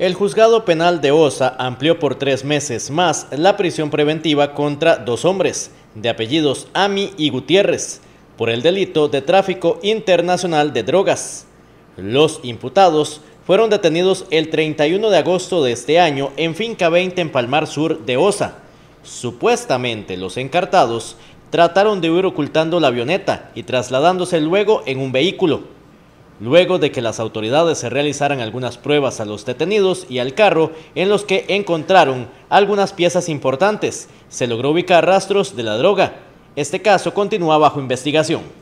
El juzgado penal de Osa amplió por tres meses más la prisión preventiva contra dos hombres, de apellidos Ami y Gutiérrez, por el delito de tráfico internacional de drogas. Los imputados fueron detenidos el 31 de agosto de este año en Finca 20 en Palmar Sur de Osa. Supuestamente los encartados trataron de huir ocultando la avioneta y trasladándose luego en un vehículo luego de que las autoridades se realizaran algunas pruebas a los detenidos y al carro en los que encontraron algunas piezas importantes. Se logró ubicar rastros de la droga. Este caso continúa bajo investigación.